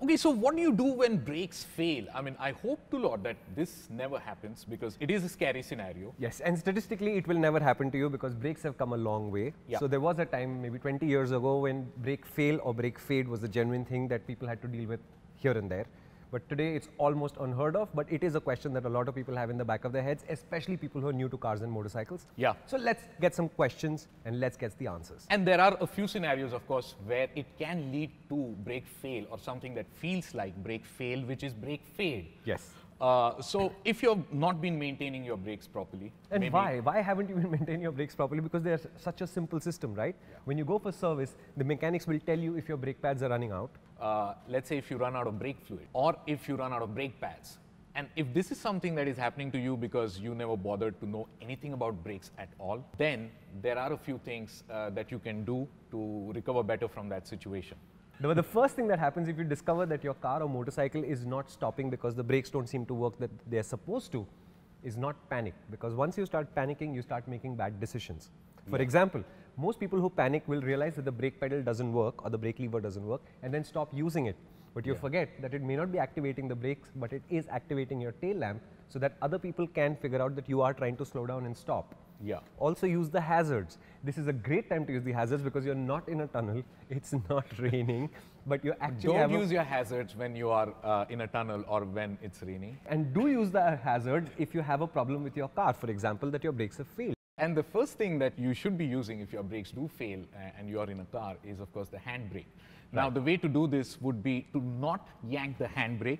Okay, so what do you do when brakes fail? I mean, I hope to Lord that this never happens because it is a scary scenario. Yes, and statistically it will never happen to you because brakes have come a long way. Yeah. So there was a time maybe 20 years ago when brake fail or brake fade was a genuine thing that people had to deal with here and there. But today it's almost unheard of, but it is a question that a lot of people have in the back of their heads, especially people who are new to cars and motorcycles. Yeah. So let's get some questions and let's get the answers. And there are a few scenarios, of course, where it can lead to brake fail or something that feels like brake fail, which is brake fade. Yes. Uh, so if you've not been maintaining your brakes properly. And why? Why haven't you been maintaining your brakes properly? Because they're such a simple system, right? Yeah. When you go for service, the mechanics will tell you if your brake pads are running out. Uh, let's say if you run out of brake fluid or if you run out of brake pads. And if this is something that is happening to you because you never bothered to know anything about brakes at all, then there are a few things uh, that you can do to recover better from that situation. The the first thing that happens if you discover that your car or motorcycle is not stopping because the brakes don't seem to work that they're supposed to, is not panic. Because once you start panicking, you start making bad decisions. Yeah. For example, most people who panic will realize that the brake pedal doesn't work or the brake lever doesn't work and then stop using it. But you yeah. forget that it may not be activating the brakes, but it is activating your tail lamp so that other people can figure out that you are trying to slow down and stop. Yeah. Also use the hazards. This is a great time to use the hazards because you're not in a tunnel, it's not raining, but you actually Don't use your hazards when you are uh, in a tunnel or when it's raining. And do use the hazards if you have a problem with your car, for example, that your brakes have failed. And the first thing that you should be using if your brakes do fail uh, and you are in a car is of course the handbrake. Right. Now the way to do this would be to not yank the handbrake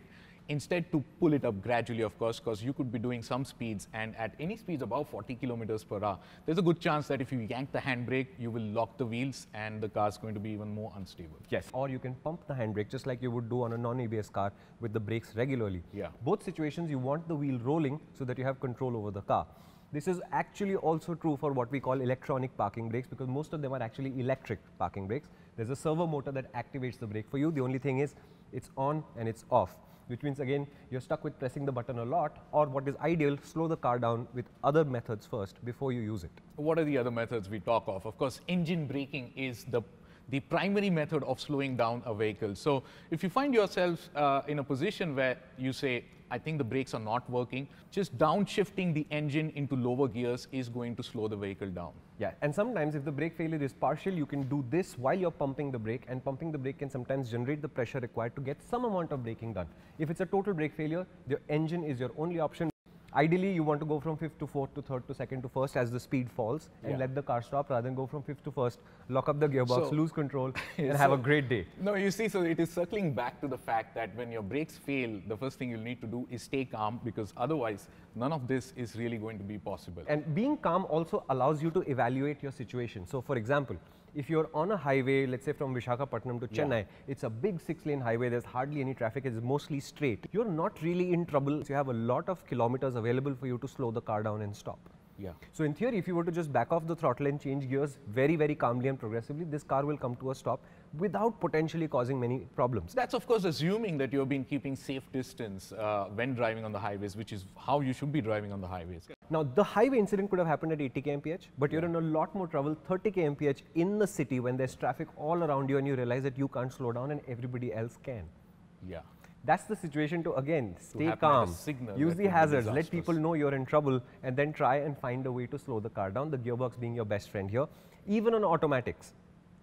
instead to pull it up gradually, of course, because you could be doing some speeds, and at any speeds above 40 kilometers per hour, there's a good chance that if you yank the handbrake, you will lock the wheels, and the car's going to be even more unstable. Yes, or you can pump the handbrake just like you would do on a non-ABS car with the brakes regularly. Yeah. Both situations, you want the wheel rolling so that you have control over the car. This is actually also true for what we call electronic parking brakes because most of them are actually electric parking brakes. There's a servo motor that activates the brake for you. The only thing is it's on and it's off which means again you're stuck with pressing the button a lot or what is ideal, slow the car down with other methods first before you use it. What are the other methods we talk of? Of course, engine braking is the the primary method of slowing down a vehicle. So if you find yourself uh, in a position where you say, I think the brakes are not working, just downshifting the engine into lower gears is going to slow the vehicle down. Yeah, and sometimes if the brake failure is partial, you can do this while you're pumping the brake and pumping the brake can sometimes generate the pressure required to get some amount of braking done. If it's a total brake failure, the engine is your only option. Ideally, you want to go from fifth to fourth to third to second to first as the speed falls and let the car stop rather than go from fifth to first, lock up the gearbox, so, lose control, and so, have a great day. No, you see, so it is circling back to the fact that when your brakes fail, the first thing you'll need to do is stay calm because otherwise none of this is really going to be possible. And being calm also allows you to evaluate your situation. So, for example, if you're on a highway, let's say from Vishakhapatnam to Chennai, yeah. it's a big six lane highway, there's hardly any traffic, it's mostly straight. You're not really in trouble. So you have a lot of kilometers available for you to slow the car down and stop. Yeah. So in theory, if you were to just back off the throttle and change gears very, very calmly and progressively, this car will come to a stop without potentially causing many problems. That's of course assuming that you've been keeping safe distance uh, when driving on the highways, which is how you should be driving on the highways. Now the highway incident could have happened at 80 kmph, but you're in a lot more trouble 30 kmph in the city when there's traffic all around you and you realize that you can't slow down and everybody else can. Yeah. That's the situation to again stay calm, use the hazards, let people know you're in trouble, and then try and find a way to slow the car down. The gearbox being your best friend here, even on automatics.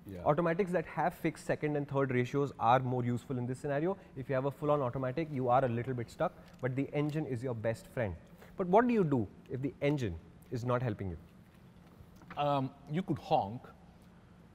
Yeah. Automatics that have fixed second and third ratios are more useful in this scenario. If you have a full-on automatic, you are a little bit stuck, but the engine is your best friend. But what do you do if the engine is not helping you? Um, you could honk,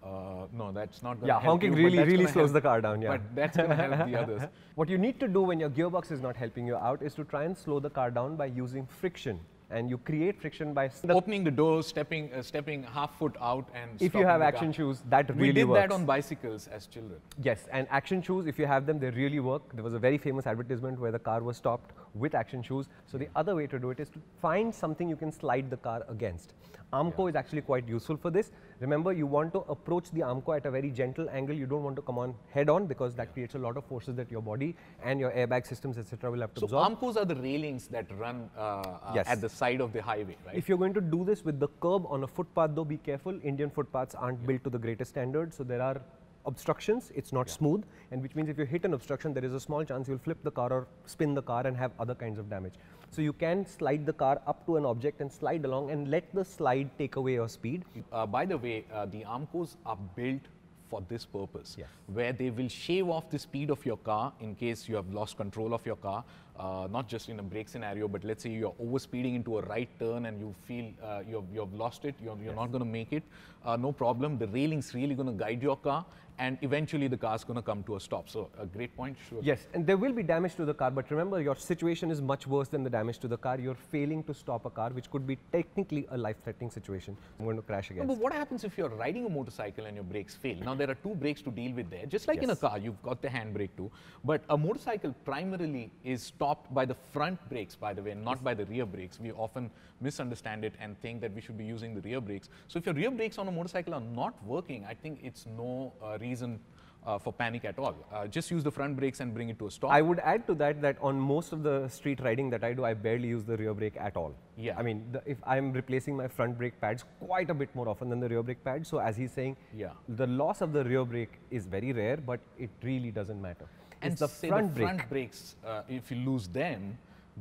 uh, no, that's not going yeah, to Yeah, honking you, really, really slows help, the car down. Yeah. But that's going to help the others. What you need to do when your gearbox is not helping you out is to try and slow the car down by using friction. And you create friction by the opening the door, stepping, uh, stepping half foot out, and if you have action car. shoes, that really works. We did works. that on bicycles as children. Yes, and action shoes, if you have them, they really work. There was a very famous advertisement where the car was stopped with action shoes. So the other way to do it is to find something you can slide the car against. Armco yeah. is actually quite useful for this. Remember, you want to approach the Armco at a very gentle angle. You don't want to come on head on because that yeah. creates a lot of forces that your body and your airbag systems, etc. will have to so absorb. So Armcos are the railings that run uh, uh, yes. at the side of the highway, right? If you're going to do this with the curb on a footpath, though, be careful. Indian footpaths aren't yeah. built to the greatest standard. So there are obstructions, it's not yeah. smooth, and which means if you hit an obstruction, there is a small chance you'll flip the car or spin the car and have other kinds of damage. So you can slide the car up to an object and slide along and let the slide take away your speed. Uh, by the way, uh, the Armcos are built for this purpose, yes. where they will shave off the speed of your car in case you have lost control of your car, uh, not just in a brake scenario, but let's say you're overspeeding into a right turn and you feel uh, you've, you've lost it, you're, you're yes. not going to make it, uh, no problem. The railing's really going to guide your car and eventually the car's going to come to a stop. So a great point. Sure. Yes, and there will be damage to the car, but remember your situation is much worse than the damage to the car. You're failing to stop a car, which could be technically a life-threatening situation. I'm going to crash again. No, but what happens if you're riding a motorcycle and your brakes fail? Now there are two brakes to deal with there. Just like yes. in a car, you've got the handbrake too. But a motorcycle primarily is stopped by the front brakes, by the way, not yes. by the rear brakes. We often misunderstand it and think that we should be using the rear brakes. So if your rear brakes on a motorcycle are not working, I think it's no uh, reason reason uh, for panic at all. Uh, just use the front brakes and bring it to a stop. I would add to that that on most of the street riding that I do, I barely use the rear brake at all. Yeah. I mean, the, if I'm replacing my front brake pads quite a bit more often than the rear brake pads. So as he's saying, yeah. the loss of the rear brake is very rare, but it really doesn't matter. And it's the front, the front brake. brakes, uh, if you lose them,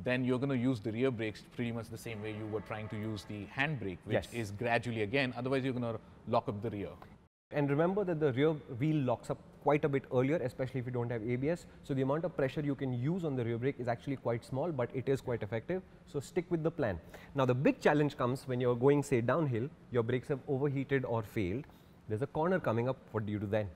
then you're going to use the rear brakes pretty much the same way you were trying to use the handbrake, which yes. is gradually again. Otherwise, you're going to lock up the rear. And remember that the rear wheel locks up quite a bit earlier, especially if you don't have ABS. So the amount of pressure you can use on the rear brake is actually quite small, but it is quite effective. So stick with the plan. Now the big challenge comes when you're going say downhill, your brakes have overheated or failed. There's a corner coming up. What do you do then?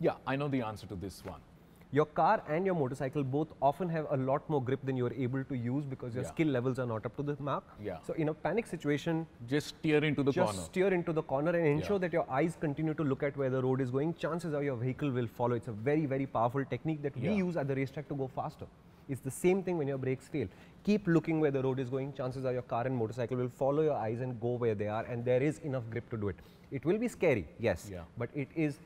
Yeah, I know the answer to this one your car and your motorcycle both often have a lot more grip than you're able to use because your yeah. skill levels are not up to the mark. Yeah. So in a panic situation, just steer into the just corner. Just steer into the corner and ensure yeah. that your eyes continue to look at where the road is going. Chances are your vehicle will follow. It's a very, very powerful technique that we use at the racetrack to go faster. It's the same thing when your brakes fail. Keep looking where the road is going. Chances are your car and motorcycle will follow your eyes and go where they are and there is enough grip to do it. It will be scary, yes, yeah. but it is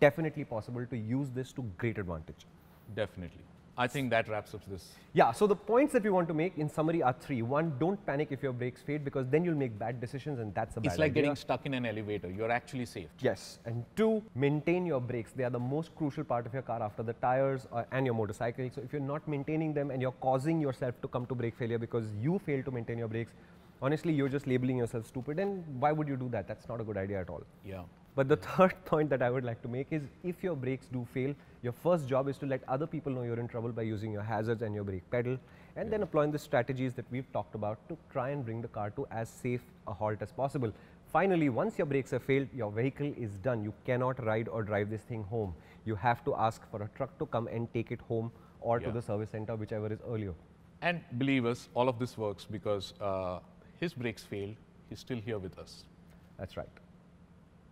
definitely possible to use this to great advantage. Definitely. I think that wraps up this. Yeah, so the points that we want to make in summary are three. One, don't panic if your brakes fade because then you'll make bad decisions and that's a bad It's like idea. getting stuck in an elevator. You're actually safe. Yes. And two, maintain your brakes. They are the most crucial part of your car after the tires uh, and your motorcycle. So if you're not maintaining them and you're causing yourself to come to brake failure because you fail to maintain your brakes, honestly, you're just labeling yourself stupid. And why would you do that? That's not a good idea at all. Yeah. But the third point that I would like to make is if your brakes do fail, your first job is to let other people know you're in trouble by using your hazards and your brake pedal and yeah. then applying the strategies that we've talked about to try and bring the car to as safe a halt as possible. Finally, once your brakes have failed, your vehicle is done. You cannot ride or drive this thing home. You have to ask for a truck to come and take it home or yeah. to the service center, whichever is earlier. And believe us, all of this works because uh, his brakes failed. He's still here with us. That's right.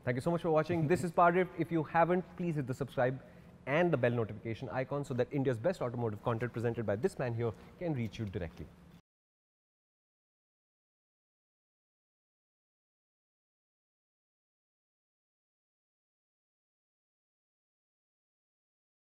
Thank you so much for watching. this is Pardiv. If you haven't, please hit the subscribe and the bell notification icon so that India's best automotive content presented by this man here can reach you directly.